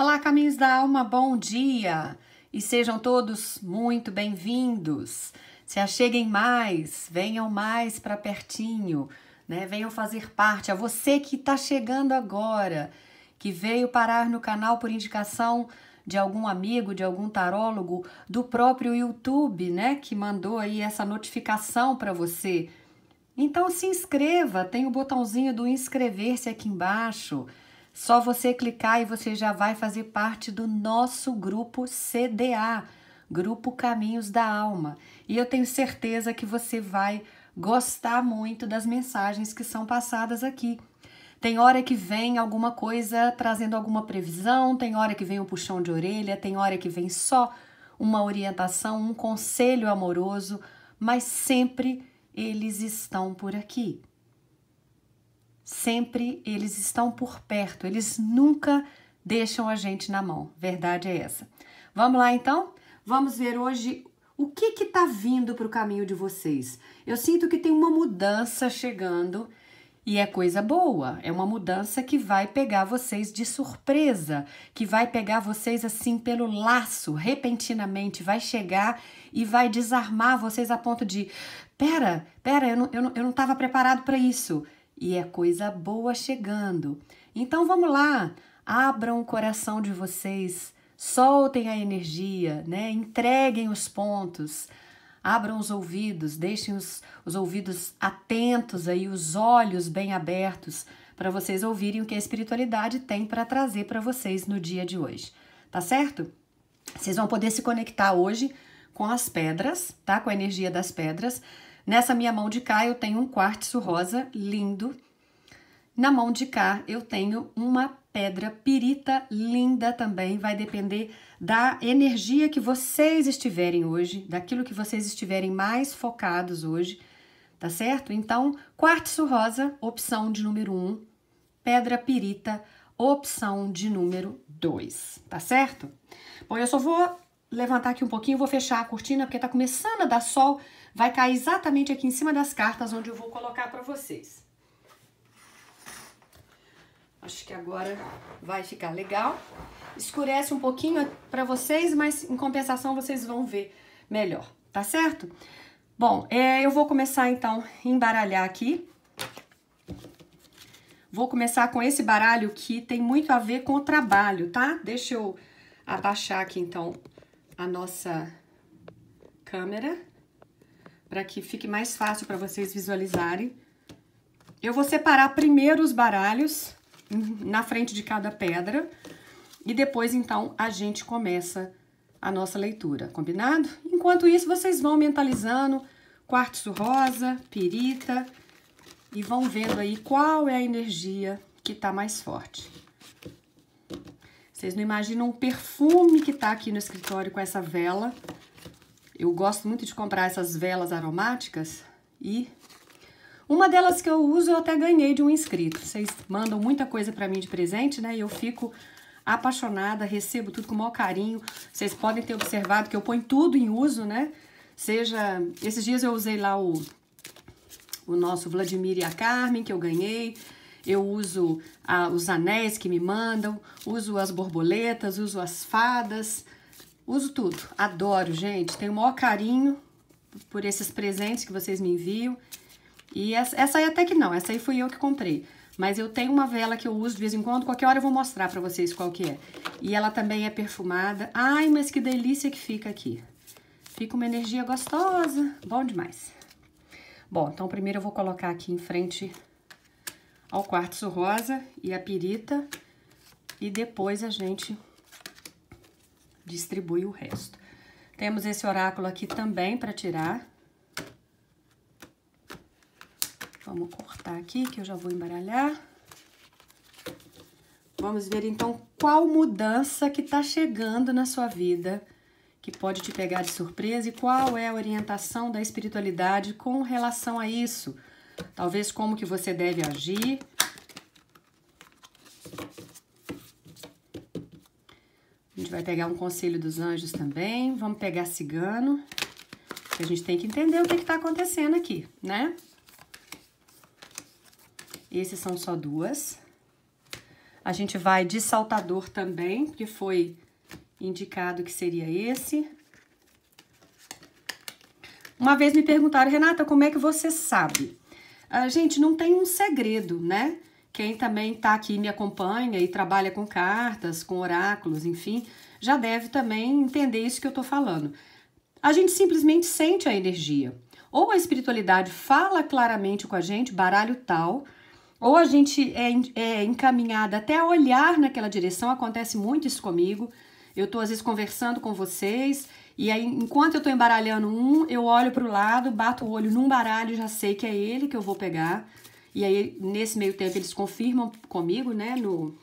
Olá, Caminhos da Alma, bom dia! E sejam todos muito bem-vindos. Se acheguem mais, venham mais para pertinho, né? Venham fazer parte. A você que está chegando agora, que veio parar no canal por indicação de algum amigo, de algum tarólogo, do próprio YouTube, né? Que mandou aí essa notificação para você. Então se inscreva, tem o botãozinho do inscrever-se aqui embaixo. Só você clicar e você já vai fazer parte do nosso grupo CDA, Grupo Caminhos da Alma. E eu tenho certeza que você vai gostar muito das mensagens que são passadas aqui. Tem hora que vem alguma coisa trazendo alguma previsão, tem hora que vem um puxão de orelha, tem hora que vem só uma orientação, um conselho amoroso, mas sempre eles estão por aqui sempre eles estão por perto, eles nunca deixam a gente na mão. Verdade é essa. Vamos lá então? Vamos ver hoje o que está vindo para o caminho de vocês. Eu sinto que tem uma mudança chegando e é coisa boa, é uma mudança que vai pegar vocês de surpresa, que vai pegar vocês assim pelo laço, repentinamente, vai chegar e vai desarmar vocês a ponto de: pera, pera, eu não estava eu não, eu não preparado para isso e é coisa boa chegando. Então vamos lá, abram o coração de vocês, soltem a energia, né? entreguem os pontos, abram os ouvidos, deixem os, os ouvidos atentos aí, os olhos bem abertos para vocês ouvirem o que a espiritualidade tem para trazer para vocês no dia de hoje, tá certo? Vocês vão poder se conectar hoje com as pedras, tá? Com a energia das pedras. Nessa minha mão de cá eu tenho um quartzo rosa lindo. Na mão de cá eu tenho uma pedra pirita linda também, vai depender da energia que vocês estiverem hoje, daquilo que vocês estiverem mais focados hoje, tá certo? Então, quartzo rosa, opção de número 1, um, pedra pirita, opção de número 2, tá certo? Bom, eu só vou levantar aqui um pouquinho, vou fechar a cortina porque tá começando a dar sol vai cair exatamente aqui em cima das cartas onde eu vou colocar para vocês. Acho que agora vai ficar legal. Escurece um pouquinho para vocês, mas em compensação vocês vão ver melhor, tá certo? Bom, é, eu vou começar então a embaralhar aqui. Vou começar com esse baralho que tem muito a ver com o trabalho, tá? Deixa eu abaixar aqui então a nossa câmera para que fique mais fácil para vocês visualizarem. Eu vou separar primeiro os baralhos hum, na frente de cada pedra e depois, então, a gente começa a nossa leitura, combinado? Enquanto isso, vocês vão mentalizando quartzo rosa, pirita e vão vendo aí qual é a energia que está mais forte. Vocês não imaginam o perfume que está aqui no escritório com essa vela. Eu gosto muito de comprar essas velas aromáticas e uma delas que eu uso eu até ganhei de um inscrito. Vocês mandam muita coisa para mim de presente, né? E eu fico apaixonada, recebo tudo com o maior carinho. Vocês podem ter observado que eu ponho tudo em uso, né? Seja, esses dias eu usei lá o o nosso Vladimir e a Carmen que eu ganhei. Eu uso a, os anéis que me mandam, uso as borboletas, uso as fadas. Uso tudo, adoro, gente. Tenho o maior carinho por esses presentes que vocês me enviam. E essa, essa aí até que não, essa aí fui eu que comprei. Mas eu tenho uma vela que eu uso de vez em quando, qualquer hora eu vou mostrar pra vocês qual que é. E ela também é perfumada. Ai, mas que delícia que fica aqui. Fica uma energia gostosa, bom demais. Bom, então primeiro eu vou colocar aqui em frente ao quartzo rosa e a pirita. E depois a gente distribui o resto. Temos esse oráculo aqui também para tirar. Vamos cortar aqui, que eu já vou embaralhar. Vamos ver, então, qual mudança que está chegando na sua vida, que pode te pegar de surpresa, e qual é a orientação da espiritualidade com relação a isso. Talvez como que você deve agir, gente vai pegar um conselho dos anjos também. Vamos pegar cigano. A gente tem que entender o que está acontecendo aqui, né? Esses são só duas. A gente vai de saltador também, que foi indicado que seria esse. Uma vez me perguntaram, Renata, como é que você sabe? Ah, gente, não tem um segredo, né? Quem também está aqui me acompanha e trabalha com cartas, com oráculos, enfim, já deve também entender isso que eu estou falando. A gente simplesmente sente a energia. Ou a espiritualidade fala claramente com a gente, baralho tal, ou a gente é, é encaminhada até a olhar naquela direção. Acontece muito isso comigo. Eu estou às vezes conversando com vocês e aí, enquanto eu estou embaralhando um, eu olho para o lado, bato o olho num baralho, já sei que é ele que eu vou pegar. E aí, nesse meio tempo, eles confirmam comigo, né? No,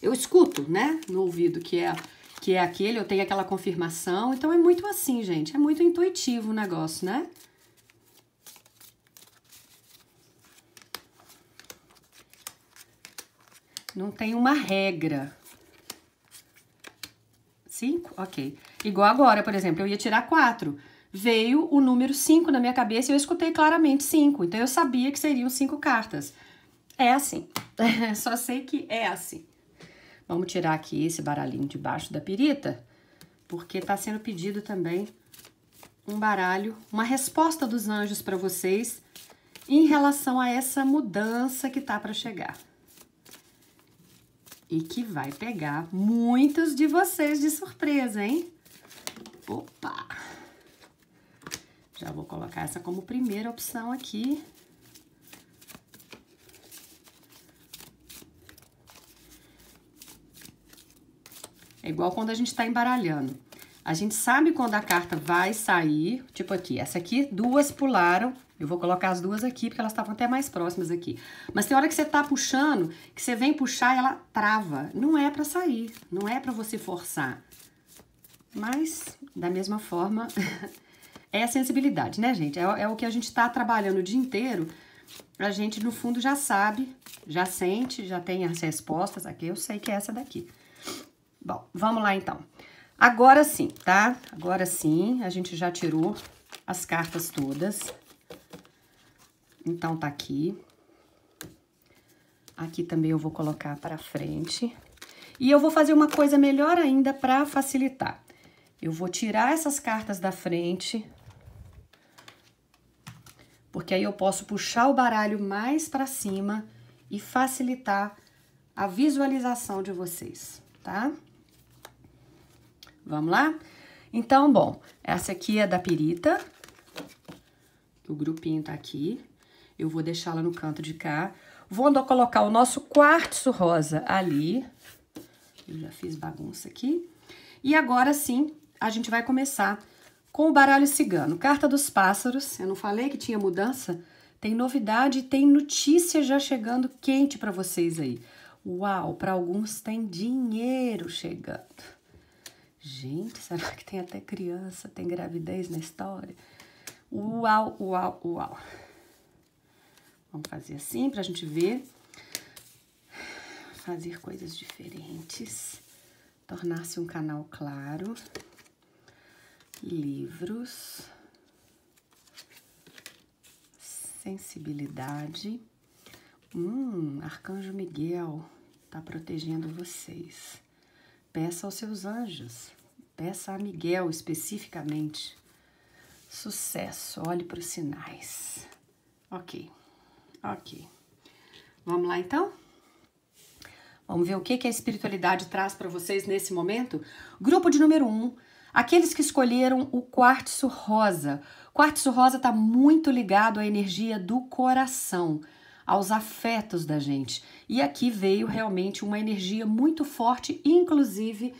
eu escuto, né? No ouvido, que é, que é aquele, eu tenho aquela confirmação. Então, é muito assim, gente. É muito intuitivo o negócio, né? Não tem uma regra. Cinco? Ok. Igual agora, por exemplo, eu ia tirar quatro. Quatro veio o número 5 na minha cabeça e eu escutei claramente 5. Então eu sabia que seriam cinco cartas. É assim. Só sei que é assim. Vamos tirar aqui esse baralhinho debaixo da pirita, porque está sendo pedido também um baralho, uma resposta dos anjos para vocês em relação a essa mudança que tá para chegar. E que vai pegar muitos de vocês de surpresa, hein? Opa! Já então, vou colocar essa como primeira opção aqui. É igual quando a gente está embaralhando. A gente sabe quando a carta vai sair, tipo aqui, essa aqui, duas pularam. Eu vou colocar as duas aqui, porque elas estavam até mais próximas aqui. Mas tem hora que você tá puxando, que você vem puxar e ela trava. Não é para sair, não é para você forçar. Mas, da mesma forma, é a sensibilidade, né, gente? É, é o que a gente está trabalhando o dia inteiro. A gente, no fundo, já sabe, já sente, já tem as respostas aqui. Eu sei que é essa daqui. Bom, vamos lá então. Agora sim, tá? Agora sim, a gente já tirou as cartas todas. Então, tá aqui. Aqui também eu vou colocar para frente. E eu vou fazer uma coisa melhor ainda para facilitar. Eu vou tirar essas cartas da frente, porque aí eu posso puxar o baralho mais para cima e facilitar a visualização de vocês, tá? Vamos lá? Então, bom, essa aqui é da Pirita, o grupinho tá aqui, eu vou deixá-la no canto de cá. Vou colocar o nosso quartzo rosa ali, eu já fiz bagunça aqui. E agora sim, a gente vai começar com o baralho cigano. Carta dos pássaros, eu não falei que tinha mudança? Tem novidade, tem notícia já chegando quente para vocês aí. Uau, para alguns tem dinheiro chegando. Gente, será que tem até criança, tem gravidez na história? Uau, uau, uau. Vamos fazer assim para a gente ver. Fazer coisas diferentes. Tornar-se um canal claro livros, sensibilidade. Hum, Arcanjo Miguel está protegendo vocês. Peça aos seus anjos, peça a Miguel especificamente. Sucesso, olhe para os sinais. Ok, ok. Vamos lá então? Vamos ver o que, que a espiritualidade traz para vocês nesse momento? Grupo de número Um, Aqueles que escolheram o quartzo rosa. Quartzo rosa está muito ligado à energia do coração, aos afetos da gente. E aqui veio realmente uma energia muito forte, inclusive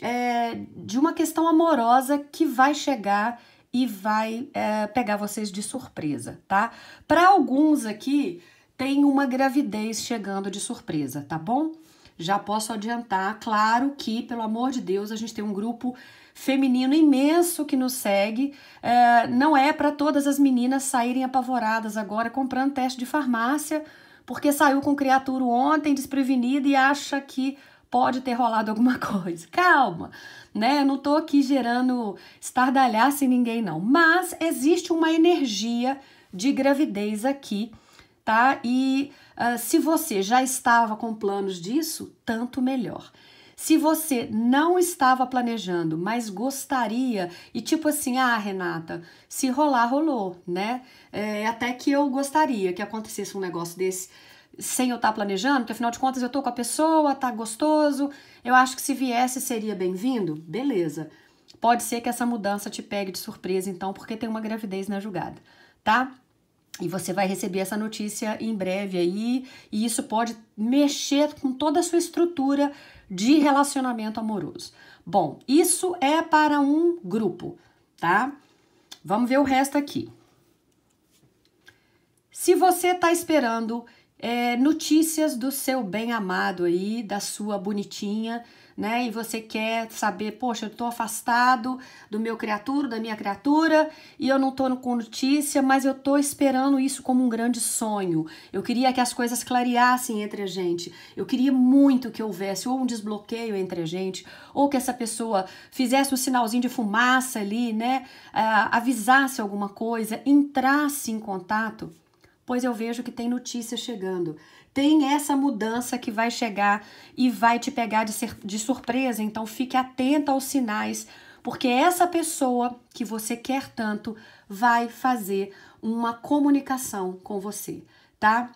é, de uma questão amorosa que vai chegar e vai é, pegar vocês de surpresa, tá? Para alguns aqui, tem uma gravidez chegando de surpresa, tá bom? Já posso adiantar, claro que, pelo amor de Deus, a gente tem um grupo feminino imenso que nos segue. É, não é para todas as meninas saírem apavoradas agora comprando teste de farmácia, porque saiu com criatura ontem desprevenida e acha que pode ter rolado alguma coisa. Calma, né? Eu não tô aqui gerando estardalhaço em ninguém, não. Mas existe uma energia de gravidez aqui, tá? E uh, se você já estava com planos disso, tanto melhor. Se você não estava planejando, mas gostaria, e tipo assim, ah, Renata, se rolar, rolou, né? É, até que eu gostaria que acontecesse um negócio desse sem eu estar tá planejando, porque afinal de contas eu tô com a pessoa, tá gostoso, eu acho que se viesse seria bem-vindo, beleza. Pode ser que essa mudança te pegue de surpresa, então, porque tem uma gravidez na julgada, tá? E você vai receber essa notícia em breve aí, e isso pode mexer com toda a sua estrutura de relacionamento amoroso. Bom, isso é para um grupo, tá? Vamos ver o resto aqui. Se você está esperando é, notícias do seu bem amado aí, da sua bonitinha, né? E você quer saber, poxa, eu tô afastado do meu criatura, da minha criatura, e eu não tô com notícia, mas eu tô esperando isso como um grande sonho. Eu queria que as coisas clareassem entre a gente. Eu queria muito que houvesse ou um desbloqueio entre a gente, ou que essa pessoa fizesse um sinalzinho de fumaça ali, né? Ah, avisasse alguma coisa, entrasse em contato pois eu vejo que tem notícia chegando. Tem essa mudança que vai chegar e vai te pegar de, ser, de surpresa, então fique atenta aos sinais, porque essa pessoa que você quer tanto vai fazer uma comunicação com você, tá?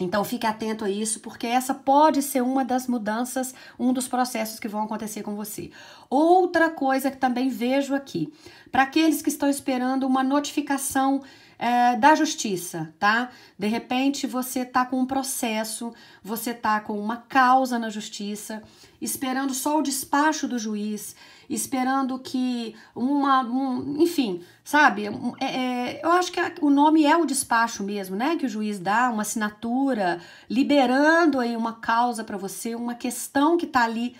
Então fique atento a isso, porque essa pode ser uma das mudanças, um dos processos que vão acontecer com você. Outra coisa que também vejo aqui, para aqueles que estão esperando uma notificação é, da justiça, tá? De repente você tá com um processo, você tá com uma causa na justiça, esperando só o despacho do juiz, esperando que uma, um, enfim, sabe? É, é, eu acho que o nome é o despacho mesmo, né? Que o juiz dá uma assinatura, liberando aí uma causa para você, uma questão que tá ali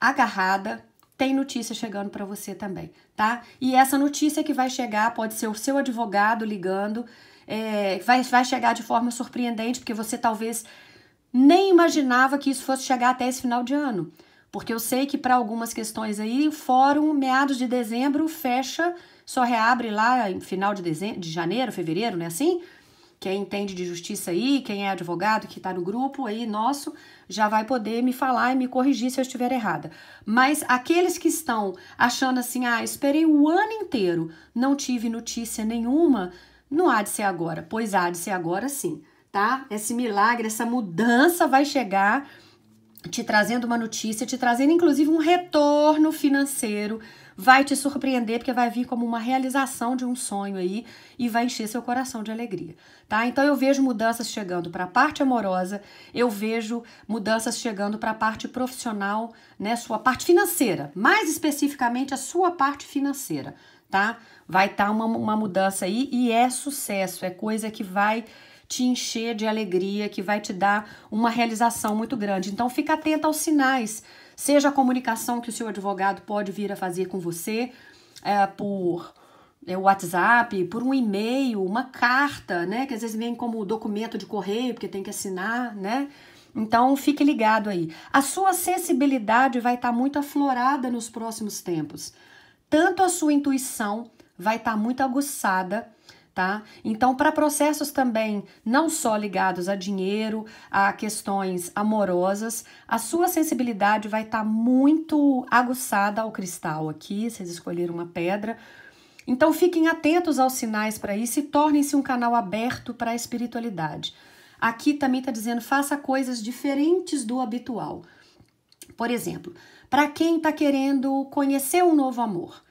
agarrada tem notícia chegando para você também, tá? E essa notícia que vai chegar pode ser o seu advogado ligando, é, vai, vai chegar de forma surpreendente, porque você talvez nem imaginava que isso fosse chegar até esse final de ano. Porque eu sei que para algumas questões aí, o fórum, meados de dezembro, fecha, só reabre lá em final de, dezembro, de janeiro, fevereiro, não é assim? quem entende de justiça aí, quem é advogado, que está no grupo aí nosso, já vai poder me falar e me corrigir se eu estiver errada. Mas aqueles que estão achando assim, ah, esperei o ano inteiro, não tive notícia nenhuma, não há de ser agora. Pois há de ser agora sim, tá? Esse milagre, essa mudança vai chegar te trazendo uma notícia, te trazendo inclusive um retorno financeiro vai te surpreender, porque vai vir como uma realização de um sonho aí e vai encher seu coração de alegria, tá? Então eu vejo mudanças chegando para a parte amorosa, eu vejo mudanças chegando para a parte profissional, né? Sua parte financeira, mais especificamente a sua parte financeira, tá? Vai estar tá uma, uma mudança aí e é sucesso, é coisa que vai te encher de alegria, que vai te dar uma realização muito grande. Então fica atenta aos sinais seja a comunicação que o seu advogado pode vir a fazer com você é, por é, WhatsApp, por um e-mail, uma carta, né? Que às vezes vem como documento de correio, porque tem que assinar, né? Então fique ligado aí. A sua sensibilidade vai estar tá muito aflorada nos próximos tempos. Tanto a sua intuição vai estar tá muito aguçada, tá? Então, para processos também não só ligados a dinheiro, a questões amorosas, a sua sensibilidade vai estar tá muito aguçada ao cristal aqui, vocês escolheram uma pedra. Então, fiquem atentos aos sinais para isso e tornem-se um canal aberto para a espiritualidade. Aqui também está dizendo: faça coisas diferentes do habitual. Por exemplo, para quem está querendo conhecer um novo amor,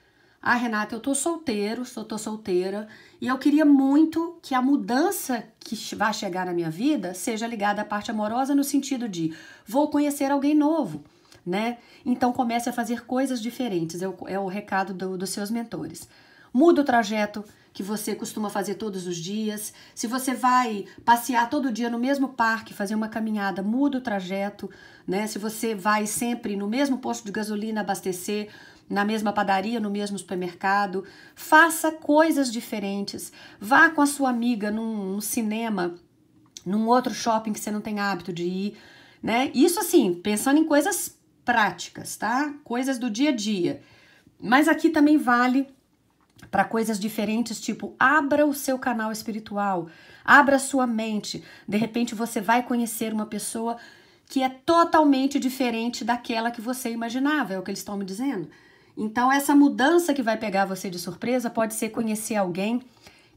ah, Renata, eu tô solteiro, sou tô solteira, e eu queria muito que a mudança que vai chegar na minha vida seja ligada à parte amorosa no sentido de vou conhecer alguém novo, né? Então comece a fazer coisas diferentes, é o, é o recado do, dos seus mentores. Muda o trajeto que você costuma fazer todos os dias. Se você vai passear todo dia no mesmo parque, fazer uma caminhada, muda o trajeto, né? Se você vai sempre no mesmo posto de gasolina abastecer, na mesma padaria, no mesmo supermercado, faça coisas diferentes, vá com a sua amiga num, num cinema, num outro shopping que você não tem hábito de ir, né? Isso assim, pensando em coisas práticas, tá? Coisas do dia a dia. Mas aqui também vale para coisas diferentes, tipo abra o seu canal espiritual, abra a sua mente. De repente você vai conhecer uma pessoa que é totalmente diferente daquela que você imaginava, é o que eles estão me dizendo. Então, essa mudança que vai pegar você de surpresa pode ser conhecer alguém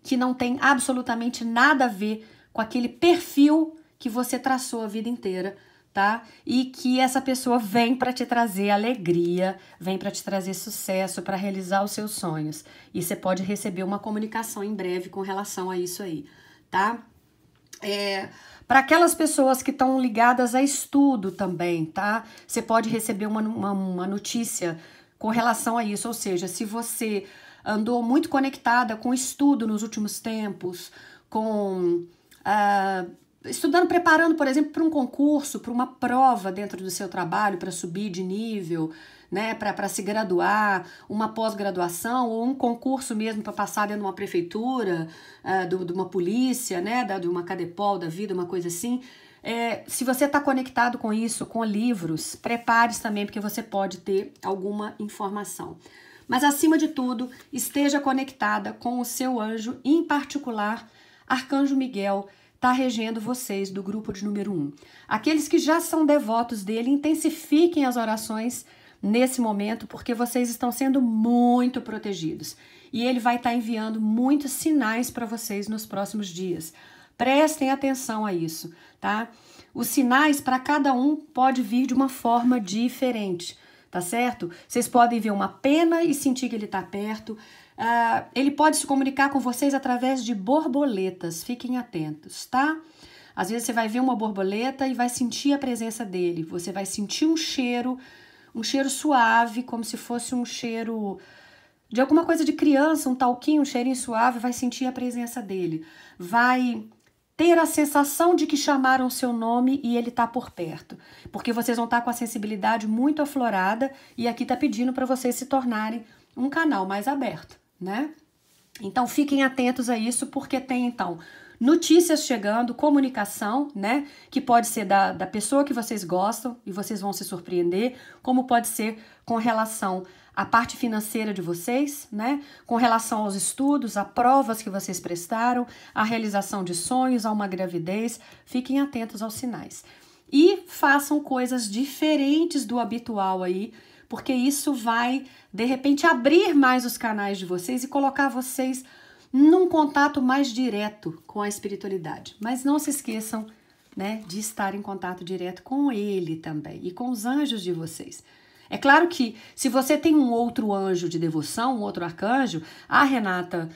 que não tem absolutamente nada a ver com aquele perfil que você traçou a vida inteira, tá? E que essa pessoa vem para te trazer alegria, vem para te trazer sucesso, para realizar os seus sonhos. E você pode receber uma comunicação em breve com relação a isso aí, tá? É, para aquelas pessoas que estão ligadas a estudo também, tá? Você pode receber uma, uma, uma notícia com relação a isso. Ou seja, se você andou muito conectada com estudo nos últimos tempos, com. Uh, estudando, preparando, por exemplo, para um concurso, para uma prova dentro do seu trabalho, para subir de nível, né, para se graduar, uma pós-graduação ou um concurso mesmo para passar dentro de uma prefeitura, uh, do, de uma polícia, né, da, de uma Cadepol da vida, uma coisa assim. É, se você está conectado com isso, com livros, prepare-se também, porque você pode ter alguma informação. Mas, acima de tudo, esteja conectada com o seu anjo, em particular, Arcanjo Miguel, está regendo vocês do grupo de número 1. Um. Aqueles que já são devotos dele, intensifiquem as orações nesse momento, porque vocês estão sendo muito protegidos. E ele vai estar tá enviando muitos sinais para vocês nos próximos dias. Prestem atenção a isso tá? Os sinais para cada um pode vir de uma forma diferente, tá certo? Vocês podem ver uma pena e sentir que ele está perto. Uh, ele pode se comunicar com vocês através de borboletas, fiquem atentos, tá? Às vezes você vai ver uma borboleta e vai sentir a presença dele. Você vai sentir um cheiro, um cheiro suave, como se fosse um cheiro de alguma coisa de criança, um talquinho, um cheirinho suave, vai sentir a presença dele. Vai ter a sensação de que chamaram seu nome e ele está por perto, porque vocês vão estar tá com a sensibilidade muito aflorada e aqui está pedindo para vocês se tornarem um canal mais aberto, né? Então fiquem atentos a isso, porque tem então notícias chegando, comunicação, né? Que pode ser da, da pessoa que vocês gostam e vocês vão se surpreender, como pode ser com relação a parte financeira de vocês, né? Com relação aos estudos, a provas que vocês prestaram, a realização de sonhos, a uma gravidez, fiquem atentos aos sinais. E façam coisas diferentes do habitual aí, porque isso vai de repente abrir mais os canais de vocês e colocar vocês num contato mais direto com a espiritualidade. Mas não se esqueçam, né, de estar em contato direto com ele também e com os anjos de vocês. É claro que se você tem um outro anjo de devoção, um outro arcanjo, ah, Renata,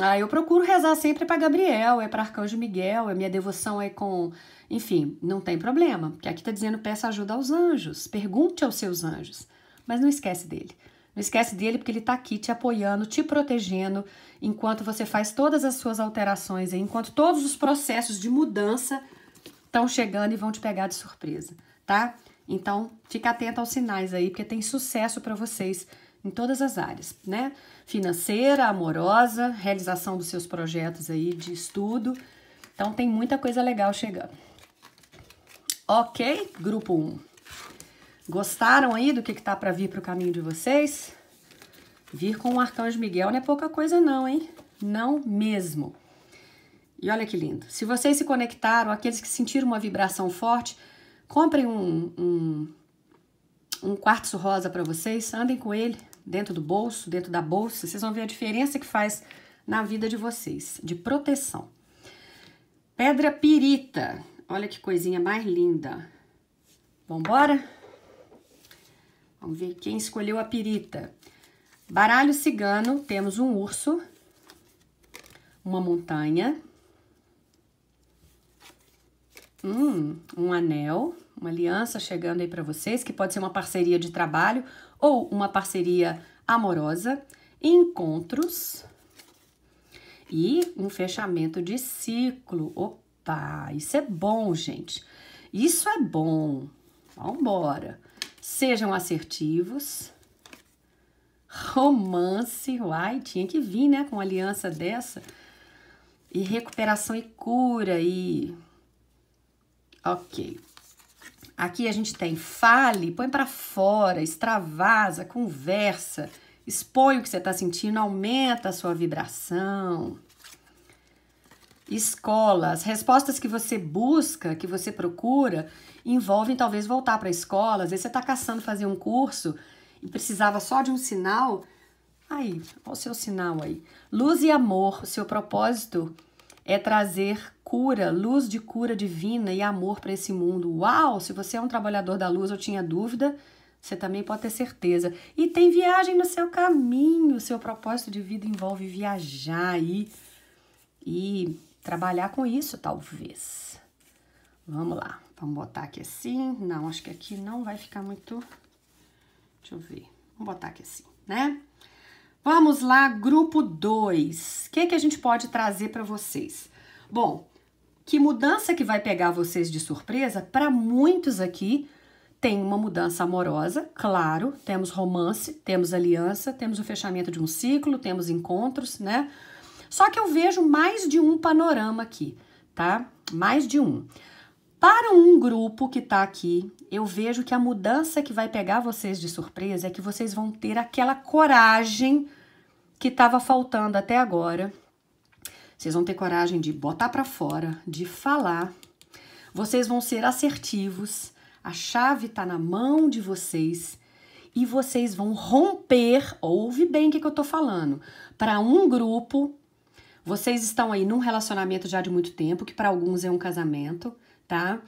ah, eu procuro rezar sempre para Gabriel, é para Arcanjo Miguel, a minha devoção é com. Enfim, não tem problema, porque aqui está dizendo peça ajuda aos anjos, pergunte aos seus anjos, mas não esquece dele. Não esquece dele porque ele está aqui te apoiando, te protegendo, enquanto você faz todas as suas alterações, enquanto todos os processos de mudança estão chegando e vão te pegar de surpresa, tá? Então, fica atento aos sinais aí, porque tem sucesso para vocês em todas as áreas, né? Financeira, amorosa, realização dos seus projetos aí de estudo. Então, tem muita coisa legal chegando. Ok, grupo 1. Um. Gostaram aí do que, que tá para vir para o caminho de vocês? Vir com o Arcanjo Miguel não é pouca coisa não, hein? Não mesmo. E olha que lindo. Se vocês se conectaram, aqueles que sentiram uma vibração forte, Comprem um, um, um quartzo rosa para vocês, andem com ele dentro do bolso, dentro da bolsa, vocês vão ver a diferença que faz na vida de vocês, de proteção. Pedra pirita, olha que coisinha mais linda. Vamos embora? Vamos ver quem escolheu a pirita. Baralho cigano, temos um urso, uma montanha, Hum, um anel, uma aliança chegando aí para vocês, que pode ser uma parceria de trabalho ou uma parceria amorosa, encontros e um fechamento de ciclo. Opa, isso é bom, gente. Isso é bom. embora Sejam assertivos. Romance, uai, tinha que vir, né, com uma aliança dessa. E recuperação e cura e Ok. Aqui a gente tem fale, põe para fora, extravasa, conversa, expõe o que você está sentindo, aumenta a sua vibração. Escola, as respostas que você busca, que você procura, envolvem talvez voltar para a escola. Às vezes você está caçando fazer um curso e precisava só de um sinal. Aí, olha o seu sinal aí. Luz e amor, o seu propósito é trazer cura, luz de cura divina e amor para esse mundo. Uau! Se você é um trabalhador da luz, eu tinha dúvida, você também pode ter certeza. E tem viagem no seu caminho. seu propósito de vida envolve viajar e, e trabalhar com isso, talvez. Vamos lá. Vamos botar aqui assim. Não, acho que aqui não vai ficar muito... Deixa eu ver. Vamos botar aqui assim, né? Vamos lá, grupo 2. O que, que a gente pode trazer para vocês? Bom, que mudança que vai pegar vocês de surpresa? Para muitos aqui, tem uma mudança amorosa, claro, temos romance, temos aliança, temos o fechamento de um ciclo, temos encontros, né? Só que eu vejo mais de um panorama aqui, tá? Mais de um. Para um grupo que está aqui, eu vejo que a mudança que vai pegar vocês de surpresa é que vocês vão ter aquela coragem que estava faltando até agora. Vocês vão ter coragem de botar para fora, de falar. Vocês vão ser assertivos. A chave está na mão de vocês e vocês vão romper. Ouve bem o que, que eu estou falando. Para um grupo, vocês estão aí num relacionamento já de muito tempo, que para alguns é um casamento tá?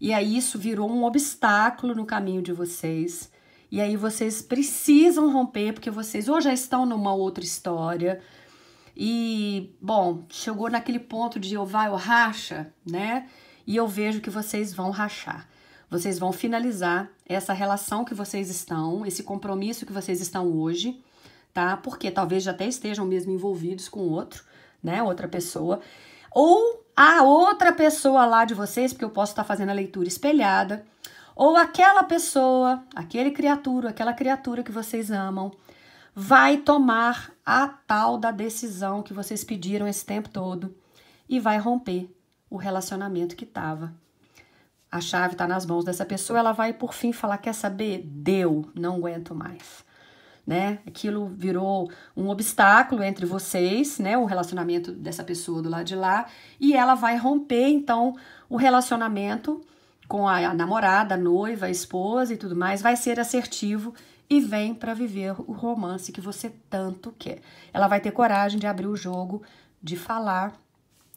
E aí isso virou um obstáculo no caminho de vocês. E aí vocês precisam romper, porque vocês ou já estão numa outra história. E, bom, chegou naquele ponto de eu vai ou racha, né? E eu vejo que vocês vão rachar. Vocês vão finalizar essa relação que vocês estão, esse compromisso que vocês estão hoje, tá? Porque talvez já até estejam mesmo envolvidos com outro, né? Outra pessoa ou a outra pessoa lá de vocês, porque eu posso estar fazendo a leitura espelhada, ou aquela pessoa, aquele criatura, aquela criatura que vocês amam, vai tomar a tal da decisão que vocês pediram esse tempo todo e vai romper o relacionamento que estava. A chave está nas mãos dessa pessoa, ela vai por fim falar: quer saber? Deu, não aguento mais né? Aquilo virou um obstáculo entre vocês, né? O relacionamento dessa pessoa do lado de lá, e ela vai romper então o relacionamento com a, namorada, a noiva, a esposa e tudo mais, vai ser assertivo e vem para viver o romance que você tanto quer. Ela vai ter coragem de abrir o jogo, de falar,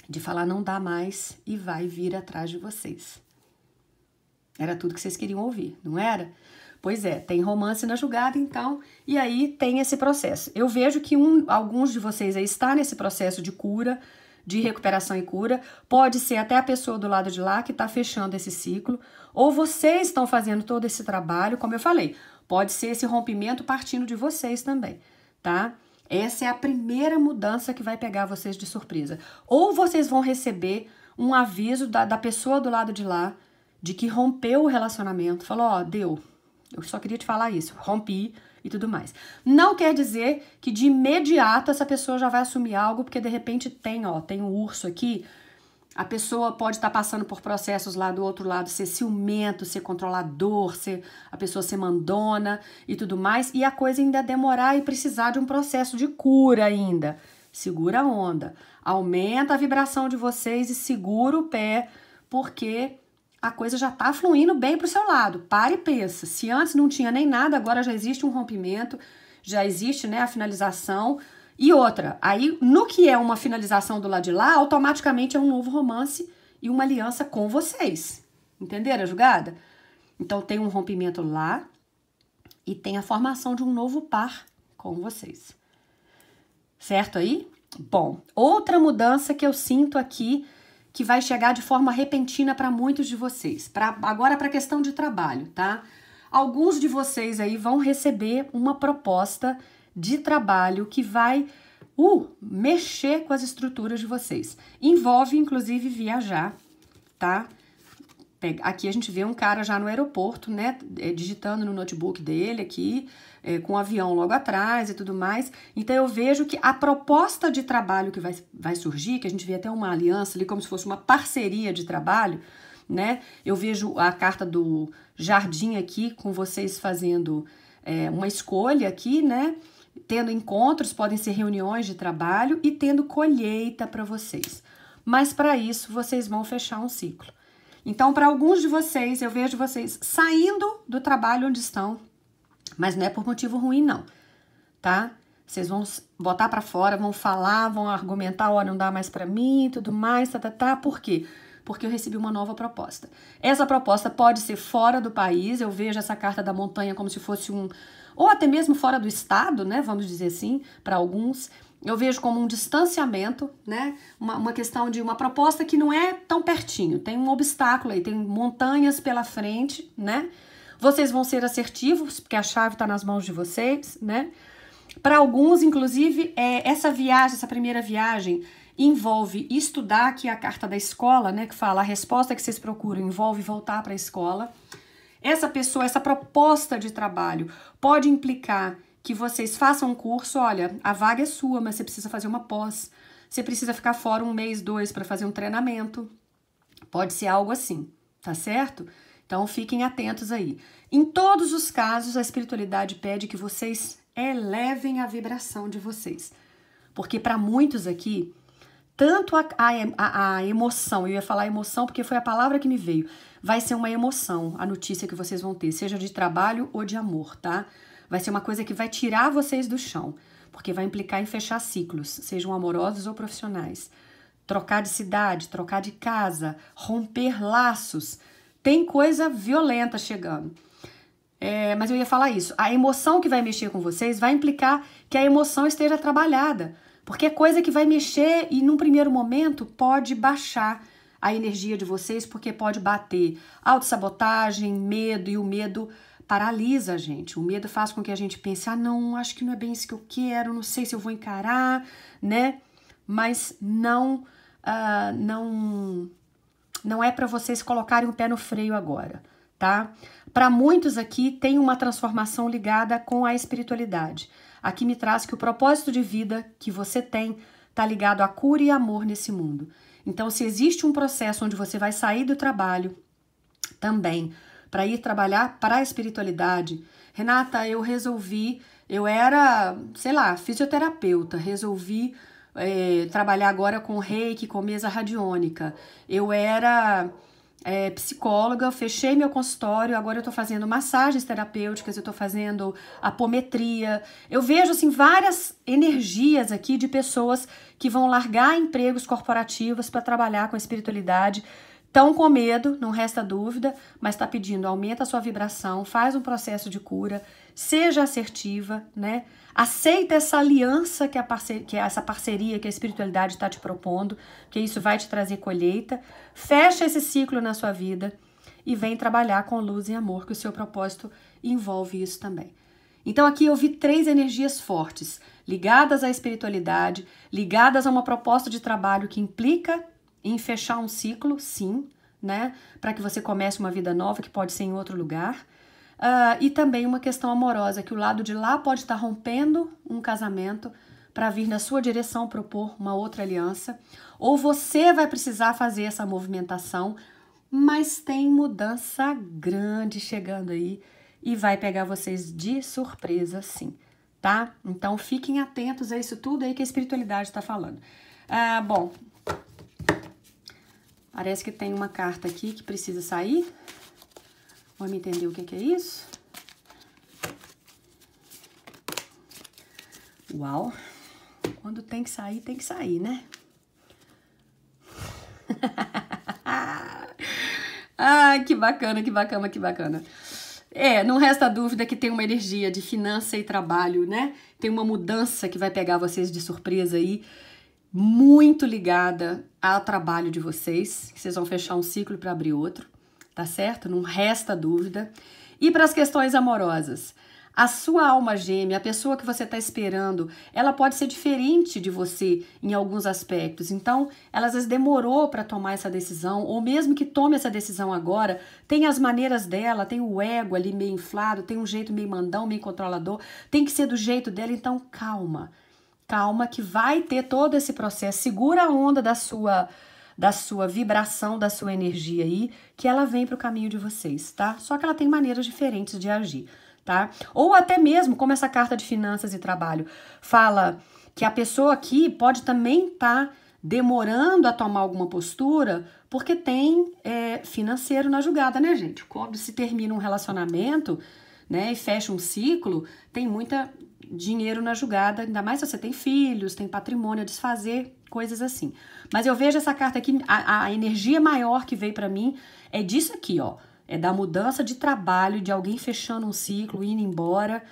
de falar não dá mais e vai vir atrás de vocês. Era tudo que vocês queriam ouvir, não era? Pois é, tem romance na julgada, então, e aí tem esse processo. Eu vejo que um, alguns de vocês aí está nesse processo de cura, de recuperação e cura. Pode ser até a pessoa do lado de lá que está fechando esse ciclo, ou vocês estão fazendo todo esse trabalho, como eu falei, pode ser esse rompimento partindo de vocês também, tá? Essa é a primeira mudança que vai pegar vocês de surpresa. Ou vocês vão receber um aviso da, da pessoa do lado de lá de que rompeu o relacionamento, falou: Ó, oh, deu, eu só queria te falar isso. Rompi e tudo mais. Não quer dizer que de imediato essa pessoa já vai assumir algo, porque de repente tem, ó, tem um urso aqui. A pessoa pode estar tá passando por processos lá do outro lado, ser ciumento, ser controlador, ser a pessoa ser mandona e tudo mais, e a coisa ainda é demorar e precisar de um processo de cura ainda. Segura a onda, aumenta a vibração de vocês e segura o pé, porque a coisa já está fluindo bem para o seu lado. Para e pensa. Se antes não tinha nem nada, agora já existe um rompimento, já existe né, a finalização. E outra, aí no que é uma finalização do lado de lá, automaticamente é um novo romance e uma aliança com vocês. Entenderam a jogada? Então tem um rompimento lá e tem a formação de um novo par com vocês. Certo aí? Bom, outra mudança que eu sinto aqui que vai chegar de forma repentina para muitos de vocês. Pra, agora, para a questão de trabalho, tá? Alguns de vocês aí vão receber uma proposta de trabalho que vai uh, mexer com as estruturas de vocês. Envolve, inclusive, viajar, tá? Aqui a gente vê um cara já no aeroporto, né, é, digitando no notebook dele aqui, é, com o avião logo atrás e tudo mais. Então eu vejo que a proposta de trabalho que vai, vai surgir, que a gente vê até uma aliança ali, como se fosse uma parceria de trabalho, né? Eu vejo a carta do jardim aqui com vocês fazendo é, uma escolha aqui, né? Tendo encontros, podem ser reuniões de trabalho e tendo colheita para vocês. Mas para isso vocês vão fechar um ciclo. Então, para alguns de vocês, eu vejo vocês saindo do trabalho onde estão, mas não é por motivo ruim, não, tá? Vocês vão botar para fora, vão falar, vão argumentar, ó, oh, não dá mais para mim, tudo mais, tá, tá, tá. Por quê? Porque eu recebi uma nova proposta. Essa proposta pode ser fora do país, eu vejo essa carta da montanha como se fosse um, ou até mesmo fora do estado, né? Vamos dizer assim, para alguns eu vejo como um distanciamento, né? Uma, uma, questão de uma proposta que não é tão pertinho, tem um obstáculo aí, tem montanhas pela frente, né? Vocês vão ser assertivos, porque a chave está nas mãos de vocês, né? Para alguns, inclusive, é, essa viagem, essa primeira viagem, envolve estudar aqui é a carta da escola, né? Que fala a resposta que vocês procuram envolve voltar para a escola. Essa pessoa, essa proposta de trabalho pode implicar que vocês façam um curso, olha, a vaga é sua, mas você precisa fazer uma pós, você precisa ficar fora um mês, dois para fazer um treinamento. Pode ser algo assim, tá certo? Então fiquem atentos aí. Em todos os casos, a espiritualidade pede que vocês elevem a vibração de vocês. Porque para muitos aqui, tanto a, a, a, emoção, eu ia falar emoção porque foi a palavra que me veio, vai ser uma emoção a notícia que vocês vão ter, seja de trabalho ou de amor, tá? Vai ser uma coisa que vai tirar vocês do chão, porque vai implicar em fechar ciclos, sejam amorosos ou profissionais. Trocar de cidade, trocar de casa, romper laços. Tem coisa violenta chegando. É, mas eu ia falar isso. A emoção que vai mexer com vocês vai implicar que a emoção esteja trabalhada. Porque é coisa que vai mexer e, num primeiro momento, pode baixar a energia de vocês, porque pode bater autossabotagem, medo, e o medo paralisa a gente. O medo faz com que a gente pense: ah, não, acho que não é bem isso que eu quero, não sei se eu vou encarar, né? Mas não, uh, não, não é para vocês colocarem o pé no freio agora, tá? Para muitos aqui tem uma transformação ligada com a espiritualidade. Aqui me traz que o propósito de vida que você tem está ligado a cura e amor nesse mundo. Então, se existe um processo onde você vai sair do trabalho também para ir trabalhar para a espiritualidade. Renata, eu resolvi, eu era, sei lá, fisioterapeuta, resolvi é, trabalhar agora com reiki, com mesa radiônica. Eu era é, psicóloga, fechei meu consultório, agora eu estou fazendo massagens terapêuticas, eu estou fazendo apometria. Eu vejo, assim, várias energias aqui de pessoas que vão largar empregos corporativos para trabalhar com a espiritualidade. Estão com medo, não resta dúvida, mas está pedindo, aumenta a sua vibração, faz um processo de cura, seja assertiva, né? Aceita essa aliança que, a parceria, que é essa parceria que a espiritualidade está te propondo, que isso vai te trazer colheita. Fecha esse ciclo na sua vida e vem trabalhar com luz e amor, que o seu propósito envolve isso também. Então aqui eu vi três energias fortes, ligadas à espiritualidade, ligadas a uma proposta de trabalho que implica em fechar um ciclo, sim, né? Para que você comece uma vida nova que pode ser em outro lugar. Uh, e também uma questão amorosa, que o lado de lá pode estar tá rompendo um casamento para vir na sua direção propor uma outra aliança, ou você vai precisar fazer essa movimentação, mas tem mudança grande chegando aí e vai pegar vocês de surpresa, sim, tá? Então fiquem atentos a isso tudo aí que a espiritualidade está falando. Ah, bom, Parece que tem uma carta aqui que precisa sair. Vamos entender o que, que é isso? Uau! Quando tem que sair, tem que sair, né? ah, que bacana, que bacana, que bacana. É, não resta dúvida que tem uma energia de finança e trabalho, né? Tem uma mudança que vai pegar vocês de surpresa aí, muito ligada a trabalho de vocês, vocês vão fechar um ciclo para abrir outro, tá certo? Não resta dúvida. E para as questões amorosas, a sua alma gêmea, a pessoa que você está esperando, ela pode ser diferente de você em alguns aspectos. Então, ela às vezes demorou para tomar essa decisão, ou mesmo que tome essa decisão agora, tem as maneiras dela, tem o ego ali meio inflado, tem um jeito meio mandão, meio controlador, tem que ser do jeito dela. Então, calma. Calma que vai ter todo esse processo. Segura a onda da sua da sua vibração, da sua energia aí, que ela vem para o caminho de vocês, tá? Só que ela tem maneiras diferentes de agir, tá? Ou até mesmo, como essa carta de finanças e trabalho fala que a pessoa aqui pode também estar tá demorando a tomar alguma postura, porque tem é, financeiro na jogada, né, gente? Quando se termina um relacionamento, né, e fecha um ciclo, tem muita dinheiro na jogada, ainda mais se você tem filhos, tem patrimônio a é desfazer, coisas assim. Mas eu vejo essa carta aqui, a, a energia maior que veio para mim é disso aqui, ó. É da mudança de trabalho, de alguém fechando um ciclo, indo embora,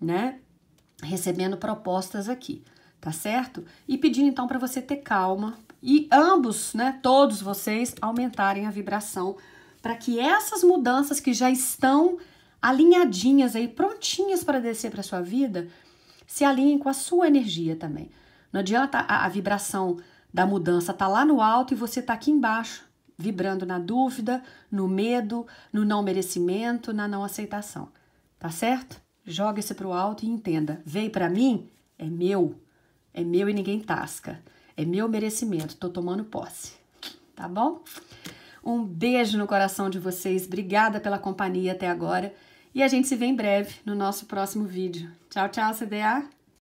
né? Recebendo propostas aqui, tá certo? E pedindo então para você ter calma e ambos, né, todos vocês aumentarem a vibração para que essas mudanças que já estão alinhadinhas aí, prontinhas para descer para sua vida, se alinhem com a sua energia também. Não adianta a, a vibração da mudança tá lá no alto e você tá aqui embaixo, vibrando na dúvida, no medo, no não merecimento, na não aceitação. Tá certo? Jogue-se para pro alto e entenda. Veio para mim, é meu. É meu e ninguém tasca. É meu merecimento, tô tomando posse. Tá bom? Um beijo no coração de vocês. Obrigada pela companhia até agora. E a gente se vê em breve no nosso próximo vídeo. Tchau, tchau, CDA!